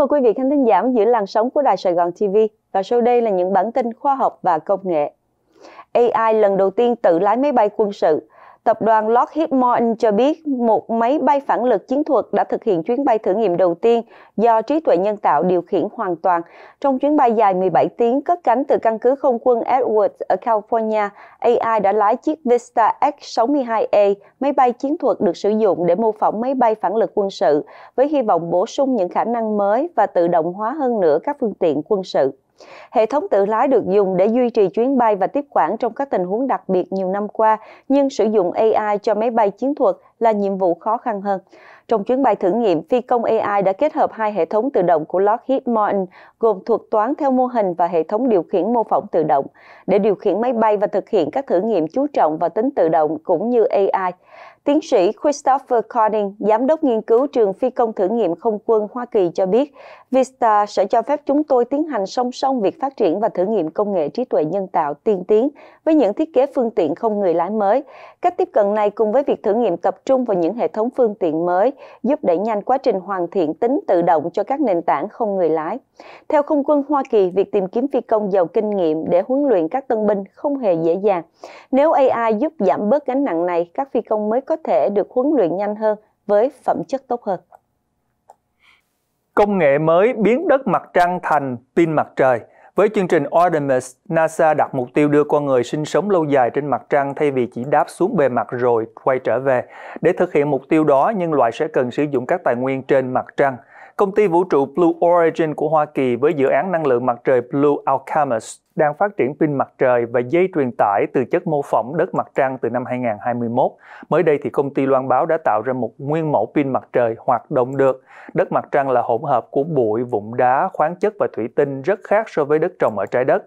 mời quý vị khán thính giả giữ làn sóng của Đài Sài Gòn TV và sau đây là những bản tin khoa học và công nghệ. AI lần đầu tiên tự lái máy bay quân sự tập đoàn Lockheed Martin cho biết một máy bay phản lực chiến thuật đã thực hiện chuyến bay thử nghiệm đầu tiên do trí tuệ nhân tạo điều khiển hoàn toàn trong chuyến bay dài 17 tiếng cất cánh từ căn cứ không quân Edwards ở California. AI đã lái chiếc Vista X-62A, e, máy bay chiến thuật được sử dụng để mô phỏng máy bay phản lực quân sự với hy vọng bổ sung những khả năng mới và tự động hóa hơn nữa các phương tiện quân sự. Hệ thống tự lái được dùng để duy trì chuyến bay và tiếp quản trong các tình huống đặc biệt nhiều năm qua, nhưng sử dụng AI cho máy bay chiến thuật là nhiệm vụ khó khăn hơn. Trong chuyến bay thử nghiệm, phi công AI đã kết hợp hai hệ thống tự động của Lockheed Martin, gồm thuật toán theo mô hình và hệ thống điều khiển mô phỏng tự động, để điều khiển máy bay và thực hiện các thử nghiệm chú trọng vào tính tự động cũng như AI. Tiến sĩ Christopher Corning, giám đốc nghiên cứu trường phi công thử nghiệm không quân Hoa Kỳ cho biết, Vista sẽ cho phép chúng tôi tiến hành song song việc phát triển và thử nghiệm công nghệ trí tuệ nhân tạo tiên tiến với những thiết kế phương tiện không người lái mới. Cách tiếp cận này cùng với việc thử nghiệm tập trung vào những hệ thống phương tiện mới giúp đẩy nhanh quá trình hoàn thiện tính tự động cho các nền tảng không người lái. Theo Không quân Hoa Kỳ, việc tìm kiếm phi công giàu kinh nghiệm để huấn luyện các tân binh không hề dễ dàng. Nếu AI giúp giảm bớt gánh nặng này, các phi công mới có thể được huấn luyện nhanh hơn với phẩm chất tốt hơn công nghệ mới biến đất mặt trăng thành pin mặt trời. Với chương trình Artemis, NASA đặt mục tiêu đưa con người sinh sống lâu dài trên mặt trăng thay vì chỉ đáp xuống bề mặt rồi quay trở về. Để thực hiện mục tiêu đó, nhân loại sẽ cần sử dụng các tài nguyên trên mặt trăng. Công ty vũ trụ Blue Origin của Hoa Kỳ với dự án năng lượng mặt trời Blue Alchemist đang phát triển pin mặt trời và dây truyền tải từ chất mô phỏng đất mặt trăng từ năm 2021. Mới đây thì công ty loan báo đã tạo ra một nguyên mẫu pin mặt trời hoạt động được. Đất mặt trăng là hỗn hợp của bụi, vụn đá, khoáng chất và thủy tinh rất khác so với đất trồng ở trái đất.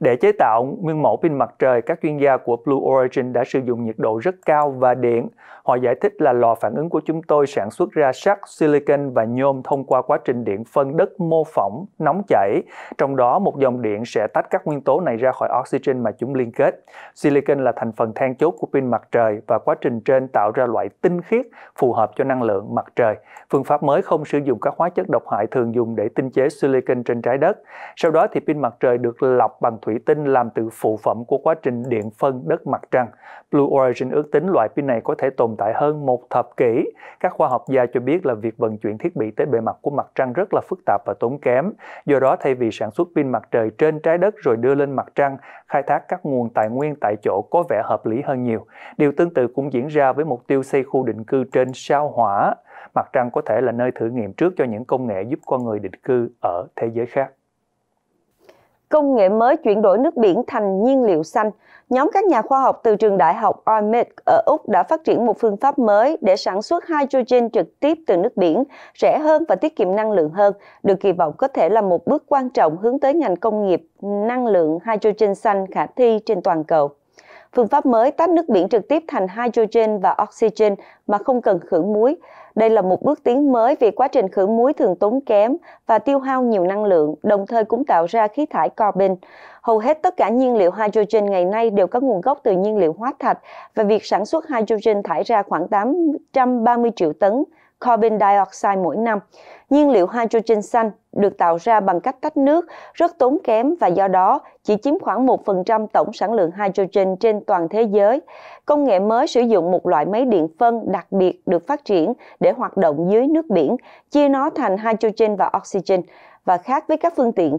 Để chế tạo nguyên mẫu pin mặt trời, các chuyên gia của Blue Origin đã sử dụng nhiệt độ rất cao và điện. Họ giải thích là lò phản ứng của chúng tôi sản xuất ra sắt, silicon và nhôm thông qua quá trình điện phân đất mô phỏng nóng chảy, trong đó một dòng điện sẽ tách các nguyên tố này ra khỏi oxygen mà chúng liên kết. Silicon là thành phần than chốt của pin mặt trời và quá trình trên tạo ra loại tinh khiết phù hợp cho năng lượng mặt trời. Phương pháp mới không sử dụng các hóa chất độc hại thường dùng để tinh chế silicon trên trái đất. Sau đó thì pin mặt trời được lọc bằng thủy tinh làm từ phụ phẩm của quá trình điện phân đất mặt trăng. Blue Origin ước tính loại pin này có thể tồn tại hơn một thập kỷ. Các khoa học gia cho biết là việc vận chuyển thiết bị tới bề mặt của mặt trăng rất là phức tạp và tốn kém. Do đó thay vì sản xuất pin mặt trời trên trái đất rồi đưa lên mặt trăng, khai thác các nguồn tài nguyên tại chỗ có vẻ hợp lý hơn nhiều. Điều tương tự cũng diễn ra với mục tiêu xây khu định cư trên sao hỏa. Mặt trăng có thể là nơi thử nghiệm trước cho những công nghệ giúp con người định cư ở thế giới khác công nghệ mới chuyển đổi nước biển thành nhiên liệu xanh, nhóm các nhà khoa học từ trường đại học Armit e ở Úc đã phát triển một phương pháp mới để sản xuất hydrogen trực tiếp từ nước biển, rẻ hơn và tiết kiệm năng lượng hơn, được kỳ vọng có thể là một bước quan trọng hướng tới ngành công nghiệp năng lượng hydrogen xanh khả thi trên toàn cầu. Phương pháp mới tách nước biển trực tiếp thành hydrogen và oxygen mà không cần khử muối, đây là một bước tiến mới vì quá trình khử muối thường tốn kém và tiêu hao nhiều năng lượng, đồng thời cũng tạo ra khí thải carbon. Hầu hết tất cả nhiên liệu hydrogen ngày nay đều có nguồn gốc từ nhiên liệu hóa thạch và việc sản xuất hydrogen thải ra khoảng 830 triệu tấn carbon dioxide mỗi năm. Nhiên liệu hydrogen xanh được tạo ra bằng cách tách nước, rất tốn kém và do đó chỉ chiếm khoảng 1% tổng sản lượng hydrogen trên toàn thế giới. Công nghệ mới sử dụng một loại máy điện phân đặc biệt được phát triển để hoạt động dưới nước biển, chia nó thành hydrogen và oxygen và khác với các phương tiện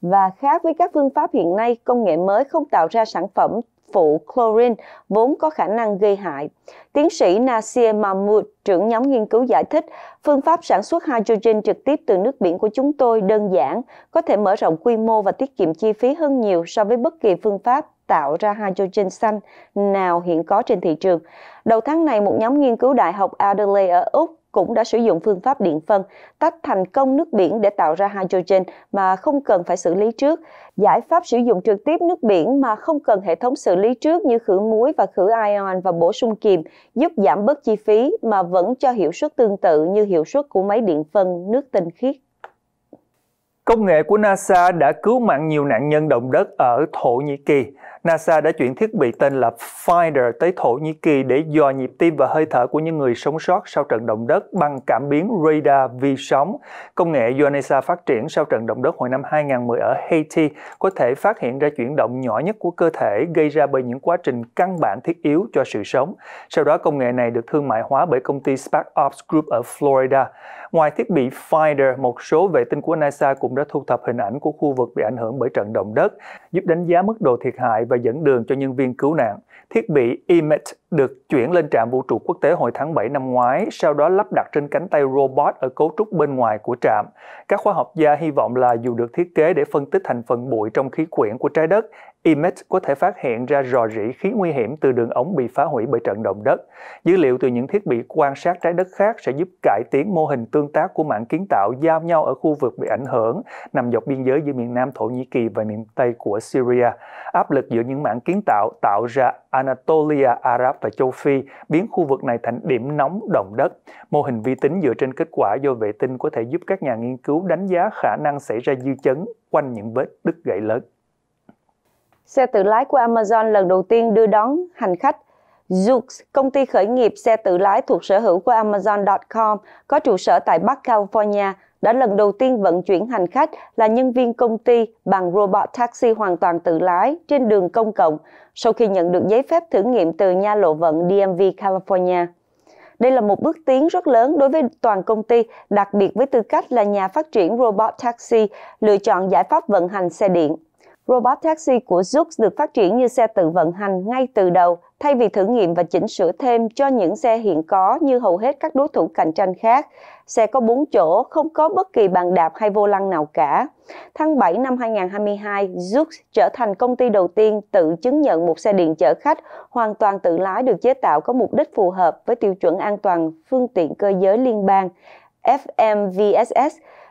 và khác với các phương pháp hiện nay, công nghệ mới không tạo ra sản phẩm phụ chlorine vốn có khả năng gây hại. Tiến sĩ Nasir Mahmoud, trưởng nhóm nghiên cứu giải thích, phương pháp sản xuất hydrogen trực tiếp từ nước biển của chúng tôi đơn giản, có thể mở rộng quy mô và tiết kiệm chi phí hơn nhiều so với bất kỳ phương pháp tạo ra hydrogen xanh nào hiện có trên thị trường. Đầu tháng này, một nhóm nghiên cứu Đại học Adelaide ở Úc cũng đã sử dụng phương pháp điện phân tách thành công nước biển để tạo ra hydrogen mà không cần phải xử lý trước. Giải pháp sử dụng trực tiếp nước biển mà không cần hệ thống xử lý trước như khử muối và khử ion và bổ sung kiềm giúp giảm bớt chi phí mà vẫn cho hiệu suất tương tự như hiệu suất của máy điện phân nước tinh khiết. Công nghệ của NASA đã cứu mạng nhiều nạn nhân động đất ở Thổ Nhĩ Kỳ. NASA đã chuyển thiết bị tên là Finder tới Thổ Nhĩ Kỳ để dò nhịp tim và hơi thở của những người sống sót sau trận động đất bằng cảm biến radar vi sóng. Công nghệ do NASA phát triển sau trận động đất hồi năm 2010 ở Haiti có thể phát hiện ra chuyển động nhỏ nhất của cơ thể gây ra bởi những quá trình căn bản thiết yếu cho sự sống. Sau đó công nghệ này được thương mại hóa bởi công ty SparkOps Group ở Florida. Ngoài thiết bị Finder, một số vệ tinh của NASA cũng đã thu thập hình ảnh của khu vực bị ảnh hưởng bởi trận động đất, giúp đánh giá mức độ thiệt hại và dẫn đường cho nhân viên cứu nạn. Thiết bị Imet được chuyển lên trạm vũ trụ quốc tế hồi tháng 7 năm ngoái, sau đó lắp đặt trên cánh tay robot ở cấu trúc bên ngoài của trạm. Các khoa học gia hy vọng là dù được thiết kế để phân tích thành phần bụi trong khí quyển của trái đất, IMET có thể phát hiện ra rò rỉ khí nguy hiểm từ đường ống bị phá hủy bởi trận động đất. Dữ liệu từ những thiết bị quan sát trái đất khác sẽ giúp cải tiến mô hình tương tác của mạng kiến tạo giao nhau ở khu vực bị ảnh hưởng, nằm dọc biên giới giữa miền Nam Thổ Nhĩ Kỳ và miền Tây của Syria. Áp lực giữa những mạng kiến tạo tạo ra Anatolia, Arab và châu Phi biến khu vực này thành điểm nóng động đất. Mô hình vi tính dựa trên kết quả do vệ tinh có thể giúp các nhà nghiên cứu đánh giá khả năng xảy ra dư chấn quanh những vết đứt gãy lớn. Xe tự lái của Amazon lần đầu tiên đưa đón hành khách Zoox, công ty khởi nghiệp xe tự lái thuộc sở hữu của Amazon.com, có trụ sở tại Bắc California, đã lần đầu tiên vận chuyển hành khách là nhân viên công ty bằng robot taxi hoàn toàn tự lái trên đường công cộng sau khi nhận được giấy phép thử nghiệm từ nha lộ vận DMV California. Đây là một bước tiến rất lớn đối với toàn công ty, đặc biệt với tư cách là nhà phát triển robot taxi, lựa chọn giải pháp vận hành xe điện. Robot taxi của Zoox được phát triển như xe tự vận hành ngay từ đầu, thay vì thử nghiệm và chỉnh sửa thêm cho những xe hiện có như hầu hết các đối thủ cạnh tranh khác. Xe có 4 chỗ, không có bất kỳ bàn đạp hay vô lăng nào cả. Tháng 7 năm 2022, Zoox trở thành công ty đầu tiên tự chứng nhận một xe điện chở khách hoàn toàn tự lái được chế tạo có mục đích phù hợp với tiêu chuẩn an toàn phương tiện cơ giới liên bang FMVSS.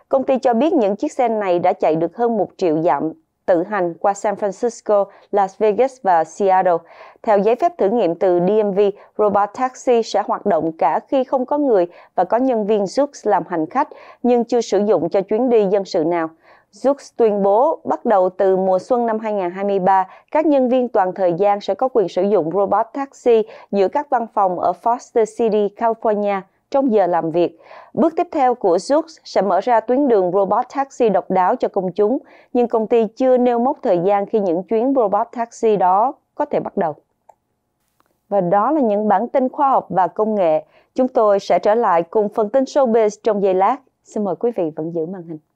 Công ty cho biết những chiếc xe này đã chạy được hơn 1 triệu dặm tự hành qua San Francisco, Las Vegas và Seattle. Theo giấy phép thử nghiệm từ DMV, robot taxi sẽ hoạt động cả khi không có người và có nhân viên Zoox làm hành khách, nhưng chưa sử dụng cho chuyến đi dân sự nào. Zoox tuyên bố bắt đầu từ mùa xuân năm 2023, các nhân viên toàn thời gian sẽ có quyền sử dụng robot taxi giữa các văn phòng ở Foster City, California trong giờ làm việc. Bước tiếp theo của Zoox sẽ mở ra tuyến đường robot taxi độc đáo cho công chúng, nhưng công ty chưa nêu mốc thời gian khi những chuyến robot taxi đó có thể bắt đầu. Và đó là những bản tin khoa học và công nghệ. Chúng tôi sẽ trở lại cùng phần tin showbiz trong giây lát. Xin mời quý vị vẫn giữ màn hình.